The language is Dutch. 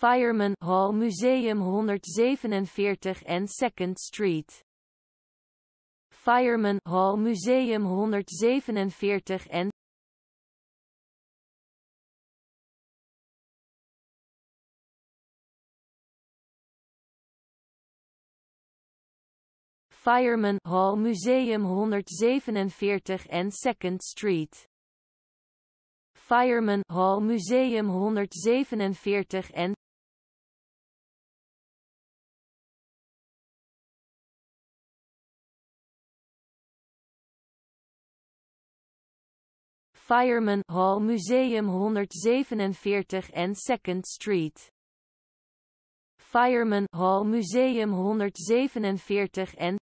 Fireman Hall Museum 147 en Second Street. Fireman Hall Museum 147 en Fireman Hall Museum 147 en 2 Street. Fireman Hall Museum 147 en Fireman Hall Museum 147 en 2nd Street. Fireman Hall Museum 147 en